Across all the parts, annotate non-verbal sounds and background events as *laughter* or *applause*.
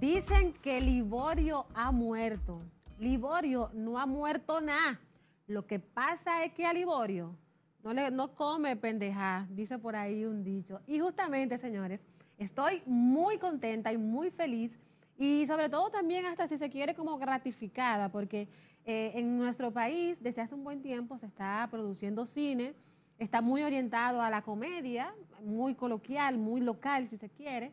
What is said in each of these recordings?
Dicen que Liborio ha muerto. Liborio no ha muerto nada. Lo que pasa es que a Liborio no, le, no come pendeja, dice por ahí un dicho. Y justamente, señores, estoy muy contenta y muy feliz y sobre todo también hasta si se quiere como gratificada, porque eh, en nuestro país desde hace un buen tiempo se está produciendo cine, está muy orientado a la comedia, muy coloquial, muy local si se quiere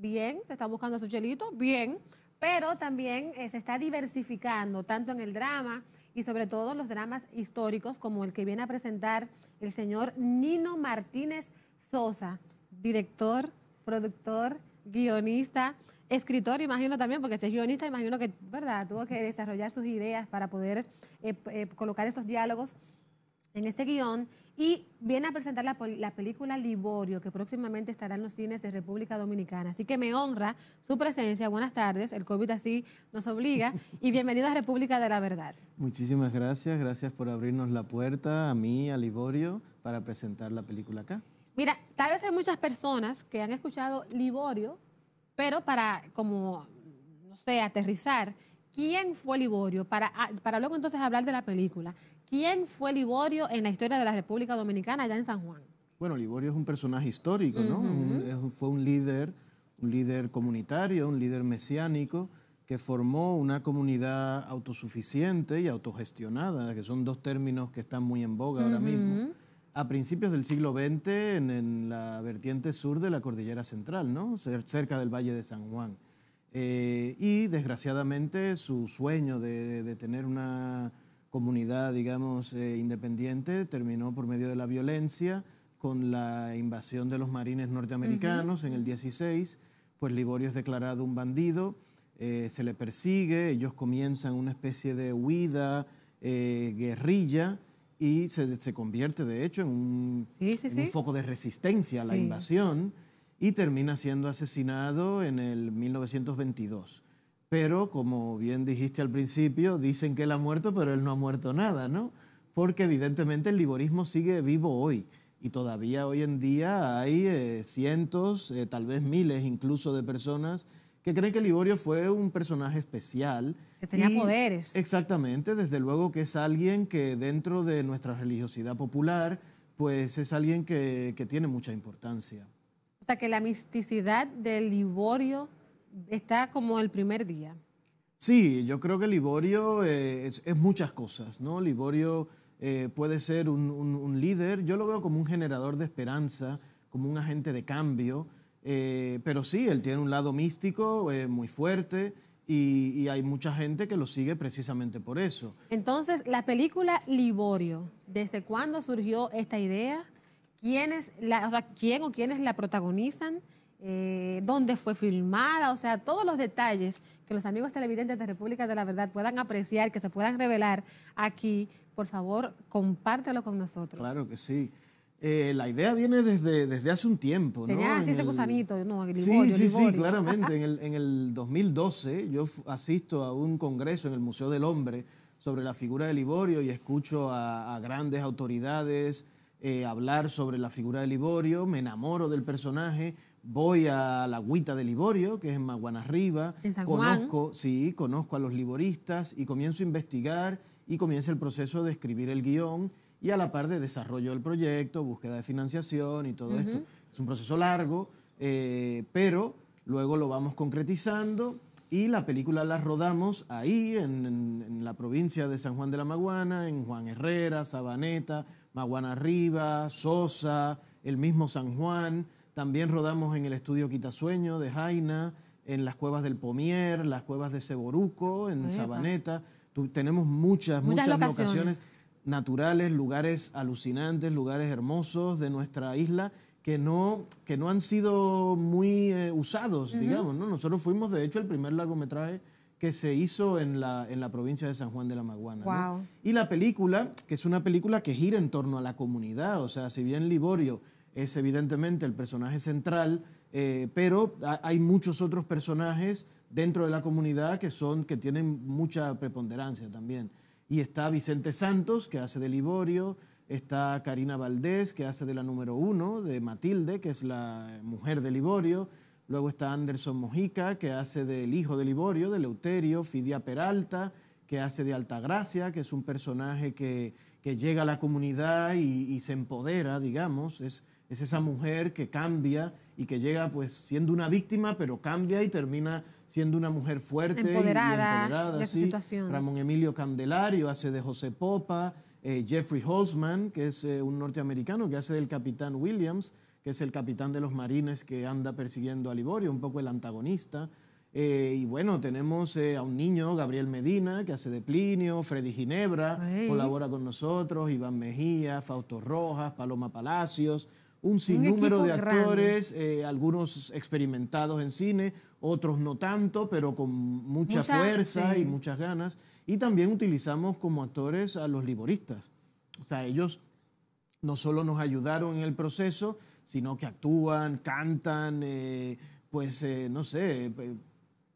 bien, se está buscando su chelito, bien, pero también eh, se está diversificando tanto en el drama y sobre todo en los dramas históricos como el que viene a presentar el señor Nino Martínez Sosa, director, productor, guionista, escritor, imagino también, porque si es guionista, imagino que, ¿verdad? Tuvo que desarrollar sus ideas para poder eh, eh, colocar estos diálogos en este guión y viene a presentar la, película Liborio, que próximamente estará en los cines de República Dominicana. Así que me honra su presencia. Buenas tardes, el COVID así nos obliga y bienvenido a República de la Verdad. Muchísimas gracias, gracias por abrirnos la puerta a mí, a Liborio, para presentar la película acá. Mira, tal vez hay muchas personas que han escuchado Liborio, pero para como, no sé, aterrizar, ¿quién fue Liborio? Para, ah, para luego entonces hablar de la película. ¿Quién fue Liborio en la historia de la República Dominicana allá en San Juan? Bueno, Liborio es un personaje histórico, ¿no? fue un líder, un líder comunitario, un líder mesiánico que formó una comunidad autosuficiente y autogestionada, que son dos términos que están muy en boga ahora mismo, a principios del siglo XX en, la vertiente sur de la Cordillera Central, ¿no? cerca del Valle de San Juan. Eh, y desgraciadamente su sueño de tener una comunidad, digamos, eh, independiente, terminó por medio de la violencia, con la invasión de los marines norteamericanos en el 16, pues Liborio es declarado un bandido, eh, se le persigue, ellos comienzan una especie de huida, eh, guerrilla, y se, convierte de hecho en un, un foco de resistencia a la invasión y termina siendo asesinado en el 1922. Pero, como bien dijiste al principio, dicen que él ha muerto, pero él no ha muerto nada, ¿no? Porque evidentemente el liborismo sigue vivo hoy. Y todavía hoy en día hay eh, cientos, eh, tal vez miles incluso de personas que creen que Liborio fue un personaje especial. Que tenía poderes. Exactamente, desde luego que es alguien que dentro de nuestra religiosidad popular, pues es alguien que, que tiene mucha importancia. O sea, que la misticidad de Liborio está como el primer día. Sí, yo creo que Liborio eh, es, muchas cosas, ¿no? Liborio eh, puede ser un, líder, yo lo veo como un generador de esperanza, como un agente de cambio, eh, pero sí, él tiene un lado místico muy fuerte y, hay mucha gente que lo sigue precisamente por eso. Entonces, la película Liborio, ¿desde cuándo surgió esta idea? ¿Quién, o sea, ¿quién o quiénes la protagonizan? Eh, dónde fue filmada, o sea, todos los detalles que los amigos televidentes de República de la Verdad puedan apreciar, que se puedan revelar aquí, por favor, compártelo con nosotros. Claro que sí. Eh, la idea viene desde, desde hace un tiempo. Tenía ¿no? así ese gusanito, ¿no? sí, sí, sí, claramente. *laughs* en, el, 2012 yo asisto a un congreso en el Museo del Hombre sobre la figura de Liborio y escucho a, grandes autoridades eh, hablar sobre la figura de Liborio, me enamoro del personaje, voy a la Agüita de Liborio, que es en Maguana Arriba... conozco, sí, conozco a los liboristas y comienzo a investigar y comienza el proceso de escribir el guión y a la par de desarrollo del proyecto, búsqueda de financiación y todo esto. Es un proceso largo, eh, pero luego lo vamos concretizando y la película la rodamos ahí, en, la provincia de San Juan de la Maguana, en Juan Herrera, Sabaneta, Maguana Arriba, Sosa, el mismo San Juan. También rodamos en el estudio Quitasueño de Jaina, en las cuevas del Pomier, las cuevas de Seboruco, en Sabaneta. tenemos muchas, muchas, locaciones. naturales, lugares alucinantes, lugares hermosos de nuestra isla que no, que no han sido muy eh, usados, digamos. ¿no? Nosotros fuimos, de hecho, el primer largometraje que se hizo en la, en la provincia de San Juan de la Maguana. Y la película, que es una película que gira en torno a la comunidad, o sea, si bien Liborio es evidentemente el personaje central, eh, pero hay muchos otros personajes dentro de la comunidad que, son, que tienen mucha preponderancia también. Y está Vicente Santos, que hace de Liborio, está Karina Valdés, que hace de la número uno, de Matilde, que es la eh, mujer de Liborio, luego está Anderson Mojica, que hace del hijo de Liborio, de Leuterio, Fidia Peralta, que hace de Altagracia, que es un personaje que que llega a la comunidad y, se empodera, digamos, es, esa mujer que cambia y que llega pues siendo una víctima, pero cambia y termina siendo una mujer fuerte y, empoderada Ramón Emilio Candelario hace de José Popa, eh, Jeffrey Holzman, que es eh, un norteamericano que hace del capitán Williams, que es el capitán de los marines que anda persiguiendo a Liborio, un poco el antagonista. Eh, y bueno, tenemos eh, a un niño, Gabriel Medina, que hace de Plinio, Freddy Ginebra, colabora con nosotros, Iván Mejía, Fausto Rojas, Paloma Palacios, un sinnúmero de actores, eh, algunos experimentados en cine, otros no tanto, pero con mucha, fuerza y muchas ganas. Y también utilizamos como actores a los liboristas. O sea, ellos no solo nos ayudaron en el proceso, sino que actúan, cantan, pues no sé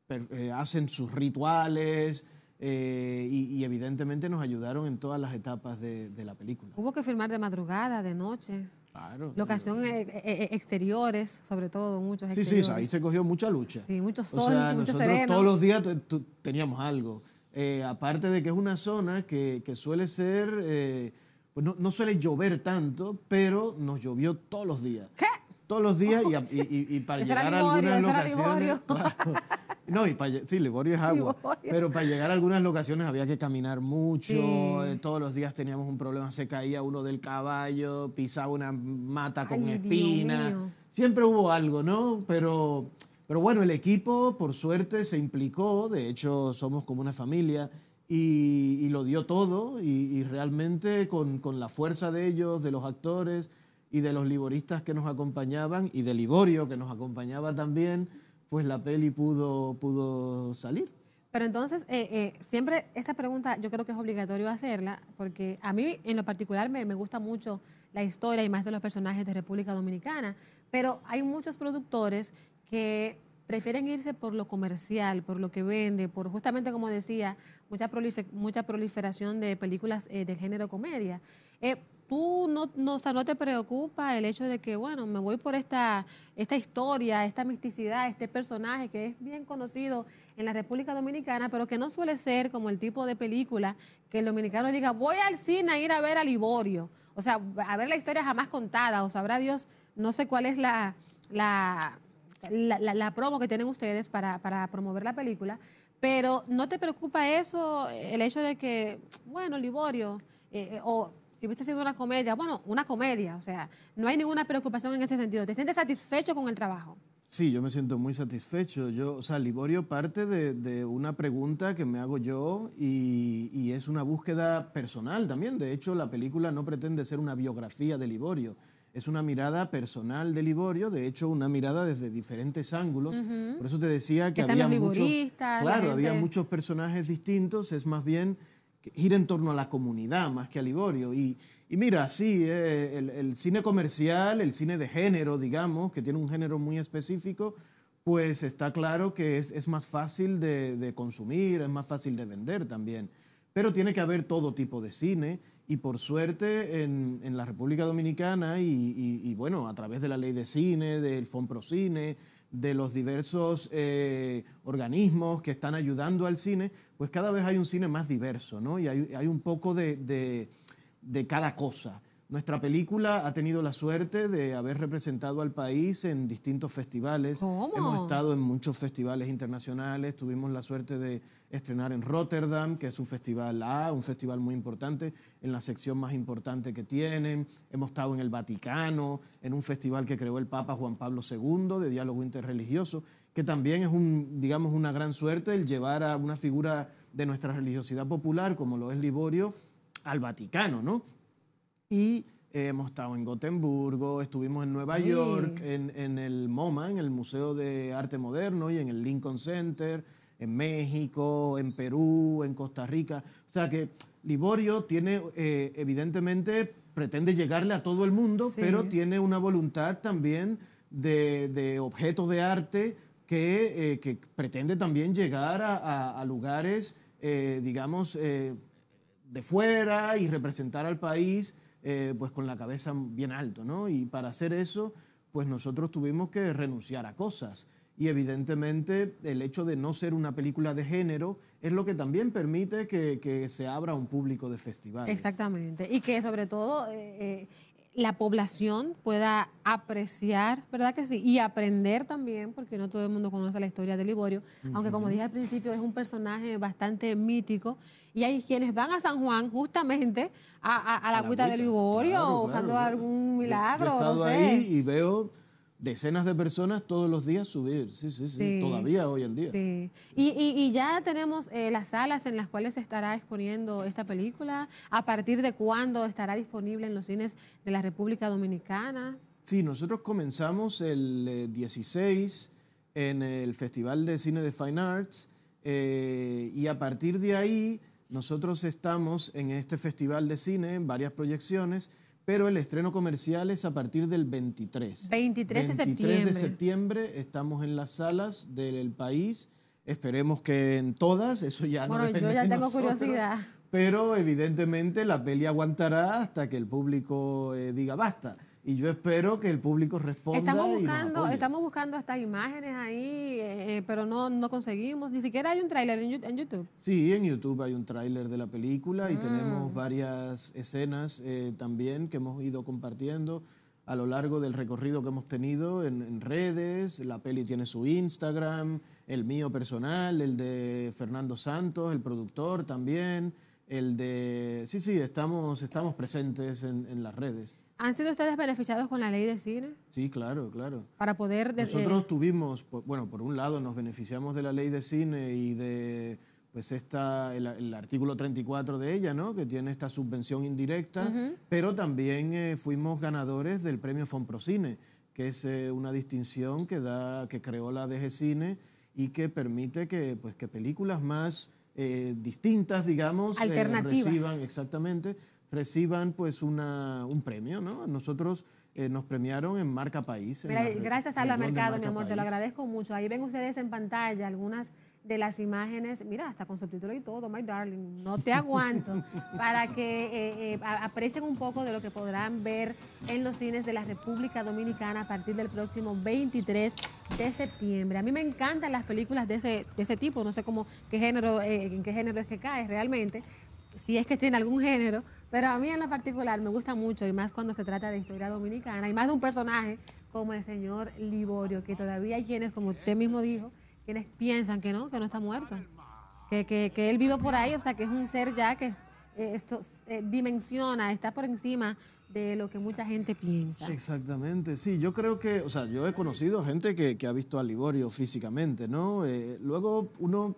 eh, hacen sus rituales. Eh, y, evidentemente nos ayudaron en todas las etapas de, la película. Hubo que filmar de madrugada, de noche. Claro. Locación eh, exteriores, sobre todo, muchos exteriores. Sí, sí, ahí se cogió mucha lucha. Sí, mucho sol, o sea, nosotros todos los días teníamos algo. aparte de que es una zona que, suele ser, pues no, suele llover tanto, pero nos llovió todos los días. ¿Qué? Todos los días y, *laughs* para llegar a algunas locaciones... *laughs* No, y sí, Liborio es agua. Pero para llegar a algunas locaciones había que caminar mucho. Eh, todos los días teníamos un problema. Se caía uno del caballo, pisaba una mata con espina. Siempre hubo algo, ¿no? Pero, pero bueno, el equipo, por suerte, se implicó. De hecho, somos como una familia. Y, lo dio todo. Y, realmente con, con la fuerza de ellos, de los actores y de los liboristas que nos acompañaban y de Liborio que nos acompañaba también pues la peli pudo, pudo salir. Pero entonces, eh, eh, siempre esta pregunta yo creo que es obligatorio hacerla, porque a mí en lo particular me, gusta mucho la historia y más de los personajes de República Dominicana, pero hay muchos productores que prefieren irse por lo comercial, por lo que vende, por justamente como decía, mucha, mucha proliferación de películas eh, de género comedia tú no, no, no te preocupa el hecho de que, bueno, me voy por esta, esta historia, esta misticidad, este personaje que es bien conocido en la República Dominicana, pero que no suele ser como el tipo de película que el dominicano diga, voy al cine a ir a ver a Liborio. O sea, a ver la historia jamás contada, o sabrá Dios, no sé cuál es la, la, la, promo que tienen ustedes para, para promover la película, pero ¿no te preocupa eso, el hecho de que, bueno, Liborio, eh, eh, o si hubiese sido una comedia, bueno, una comedia, o sea, no hay ninguna preocupación en ese sentido. ¿Te sientes satisfecho con el trabajo? Sí, yo me siento muy satisfecho. Yo, o sea, Liborio parte de, una pregunta que me hago yo y, es una búsqueda personal también. De hecho, la película no pretende ser una biografía de Liborio. Es una mirada personal de Liborio, de hecho, una mirada desde diferentes ángulos. Por eso te decía que había muchos. Claro, había muchos personajes distintos. Es más bien gira en torno a la comunidad más que a Liborio. Y, mira, sí, eh, el, cine comercial, el cine de género, digamos, que tiene un género muy específico, pues está claro que es, más fácil de, consumir, es más fácil de vender también. Pero tiene que haber todo tipo de cine y por suerte en, la República Dominicana y, y, bueno, a través de la ley de cine, del Fonprocine, de los diversos eh, organismos que están ayudando al cine, pues cada vez hay un cine más diverso, ¿no? Y hay, un poco de, de cada cosa. Nuestra película ha tenido la suerte de haber representado al país en distintos festivales. Hemos estado en muchos festivales internacionales. Tuvimos la suerte de estrenar en Rotterdam, que es un festival A, un festival muy importante, en la sección más importante que tienen. Hemos estado en el Vaticano, en un festival que creó el Papa Juan Pablo II de diálogo interreligioso, que también es un, digamos, una gran suerte el llevar a una figura de nuestra religiosidad popular, como lo es Liborio, al Vaticano, ¿no? Y eh, hemos estado en Gotemburgo, estuvimos en Nueva York, en, en, el MoMA, en el Museo de Arte Moderno y en el Lincoln Center, en México, en Perú, en Costa Rica. O sea que Liborio tiene, eh, evidentemente, pretende llegarle a todo el mundo, pero tiene una voluntad también de, de objetos de arte que, eh, que, pretende también llegar a, a lugares, digamos, de fuera y representar al país eh, pues con la cabeza bien alto, ¿no? Y para hacer eso, pues nosotros tuvimos que renunciar a cosas. Y evidentemente el hecho de no ser una película de género es lo que también permite que, se abra un público de festivales. Exactamente. Y que sobre todo eh, eh, la población pueda apreciar, ¿verdad que sí? Y aprender también, porque no todo el mundo conoce la historia de Liborio, aunque como dije al principio es un personaje bastante mítico, y hay quienes van a San Juan justamente a, la, cuita de Liborio buscando algún milagro. ahí y veo decenas de personas todos los días subir, sí, sí, sí, todavía hoy en día. Sí. Y, ya tenemos eh, las salas en las cuales se estará exponiendo esta película, a partir de cuándo estará disponible en los cines de la República Dominicana. Sí, nosotros comenzamos el 16 eh, en el Festival de Cine de Fine Arts eh, y a partir de ahí nosotros estamos en este festival de cine, en varias proyecciones, pero el estreno comercial es a partir del 23. 23, de septiembre. 23 de septiembre estamos en las salas del país. Esperemos que en todas, eso ya no depende yo ya tengo curiosidad. Pero evidentemente la peli aguantará hasta que el público eh, diga basta y yo espero que el público responda. Estamos buscando, estamos buscando estas imágenes ahí, eh, eh, pero no, no conseguimos. Ni siquiera hay un tráiler en, YouTube. Sí, en YouTube hay un tráiler de la película y mm. tenemos varias escenas eh, también que hemos ido compartiendo a lo largo del recorrido que hemos tenido en, redes. La peli tiene su Instagram, el mío personal, el de Fernando Santos, el productor también, el de... Sí, sí, estamos, estamos presentes en, en las redes. ¿Han sido ustedes beneficiados con la ley de cine? Sí, claro, claro. Para poder... Nosotros eh, tuvimos, bueno, por un lado nos beneficiamos de la ley de cine y de pues esta, el, artículo 34 de ella, ¿no? que tiene esta subvención indirecta, pero también eh, fuimos ganadores del premio Fonprocine, que es eh, una distinción que, da, que creó la DG Cine y que permite que, pues, que películas más distintas, digamos, Alternativas. reciban exactamente reciban pues una, un premio, ¿no? Nosotros eh, nos premiaron en Marca País. gracias a la Mercado, mi amor, te lo agradezco mucho. Ahí ven ustedes en pantalla algunas de las imágenes, mira, hasta con subtítulo y todo, my darling, no te aguanto, *laughs* para que eh, eh, aprecien un poco de lo que podrán ver en los cines de la República Dominicana a partir del próximo 23 de septiembre. A mí me encantan las películas de ese, ese tipo, no sé cómo, qué género, en qué género es que cae realmente, si es que tiene algún género, pero a mí en lo particular me gusta mucho y más cuando se trata de historia dominicana y más de un personaje como el señor Liborio, que todavía hay quienes, como usted mismo dijo, quienes piensan que no, que no está muerto, que, que, él vive por ahí, o sea, que es un ser ya que eh, esto, eh, dimensiona, está por encima de lo que mucha gente piensa. Exactamente, sí, yo creo que, o sea, yo he conocido gente que, ha visto a Liborio físicamente, ¿no? Eh, luego uno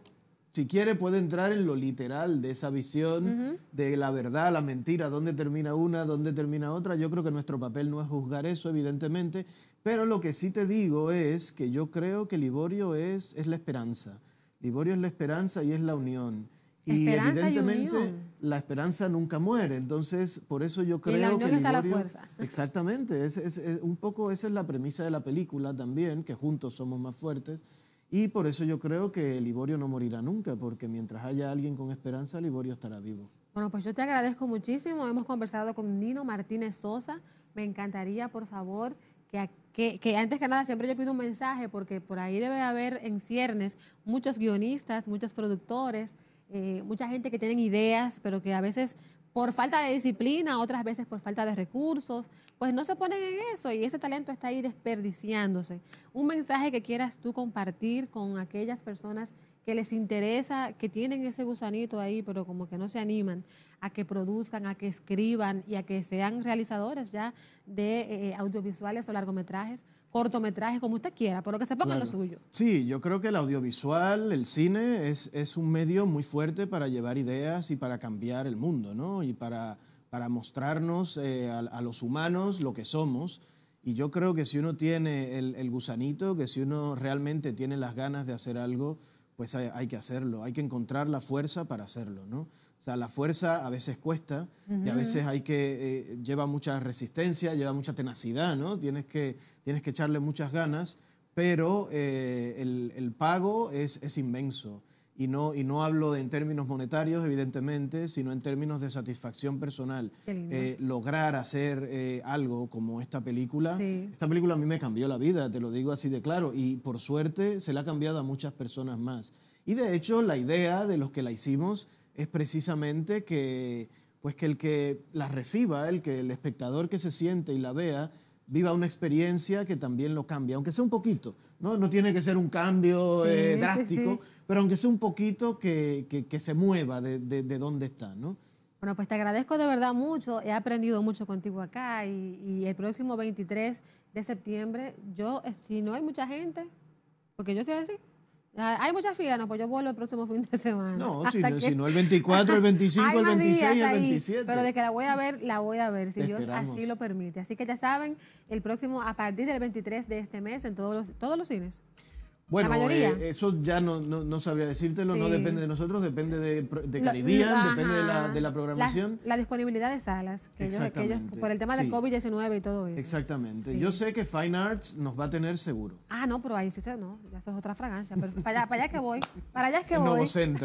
si quiere puede entrar en lo literal de esa visión de la verdad, la mentira, dónde termina una, dónde termina otra. Yo creo que nuestro papel no es juzgar eso, evidentemente, pero lo que sí te digo es que yo creo que Liborio es, es la esperanza. Liborio es la esperanza y es la unión. Y evidentemente la esperanza nunca muere, entonces por eso yo creo la unión que está la fuerza. *laughs* Exactamente, es, un poco esa es la premisa de la película también, que juntos somos más fuertes. Y por eso yo creo que Liborio no morirá nunca, porque mientras haya alguien con esperanza, Liborio estará vivo. Bueno, pues yo te agradezco muchísimo. Hemos conversado con Nino Martínez Sosa. Me encantaría, por favor, que, antes que nada siempre yo pido un mensaje, porque por ahí debe haber en ciernes muchos guionistas, muchos productores, eh, mucha gente que tienen ideas, pero que a veces por falta de disciplina, otras veces por falta de recursos, pues no se ponen en eso y ese talento está ahí desperdiciándose. Un mensaje que quieras tú compartir con aquellas personas que les interesa, que tienen ese gusanito ahí, pero como que no se animan a que produzcan, a que escriban y a que sean realizadores ya de eh, audiovisuales o largometrajes, cortometrajes, como usted quiera, pero que se pongan lo suyo. Sí, yo creo que el audiovisual, el cine, es, un medio muy fuerte para llevar ideas y para cambiar el mundo, ¿no? Y para, para mostrarnos eh, a, los humanos lo que somos. Y yo creo que si uno tiene el, gusanito, que si uno realmente tiene las ganas de hacer algo, pues hay, que hacerlo, hay que encontrar la fuerza para hacerlo, ¿no? O sea, la fuerza a veces cuesta y a veces hay que, eh, lleva mucha resistencia, lleva mucha tenacidad, ¿no? Tienes que, tienes que echarle muchas ganas, pero eh, el, el, pago es, es inmenso. Y no, y no, hablo en términos monetarios, evidentemente, sino en términos de satisfacción personal. Eh, lograr hacer algo como esta película. Esta película a mí me cambió la vida, te lo digo así de claro, y por suerte se la ha cambiado a muchas personas más. Y de hecho, la idea de los que la hicimos es precisamente que, pues que el que la reciba, el que el espectador que se siente y la vea, viva una experiencia que también lo cambia, aunque sea un poquito, no, no tiene que ser un cambio eh, drástico, pero aunque sea un poquito que, que, se mueva de, de, dónde está, ¿no? Bueno, pues te agradezco de verdad mucho, he aprendido mucho contigo acá y, y el próximo 23 de septiembre, yo, eh, si no hay mucha gente, porque yo soy así, hay muchas filas, no, pues yo vuelvo el próximo fin de semana. No, *laughs* si, no, el 24, el 25, el 26, el 27. pero de que la voy a ver, la voy a ver, si Dios así lo permite. Así que ya saben, el próximo, a partir del 23 de este mes, en todos los, todos los cines. Bueno, eh, eso ya no, no, sabría decírtelo, no depende de nosotros, depende de, de depende de la, programación. La, disponibilidad de salas, por el tema de COVID-19 y todo eso. Exactamente. Yo sé que Fine Arts nos va a tener seguro. Ah, no, pero ahí sí, no, eso es otra fragancia, pero para allá, para allá que voy, para allá es que *laughs* voy.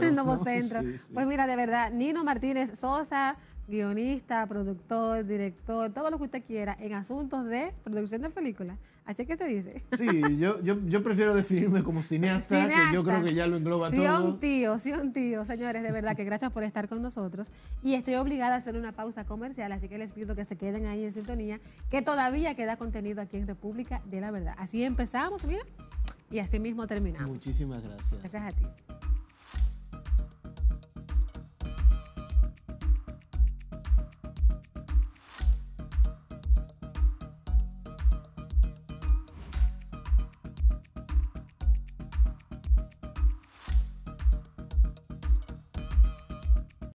El nuevo centro. *laughs* *laughs* Pues mira, de verdad, Nino Martínez Sosa, guionista, productor, director, todo lo que usted quiera en asuntos de producción de películas Así que te dice. Sí, yo, prefiero definirme como cineasta, que yo creo que ya lo engloba sí, todo. un tío, sí, un tío, señores, de verdad que gracias por estar con nosotros. Y estoy obligada a hacer una pausa comercial, así que les pido que se queden ahí en sintonía, que todavía queda contenido aquí en República de la Verdad. Así empezamos, mira, y así mismo terminamos. Muchísimas gracias. Gracias a ti.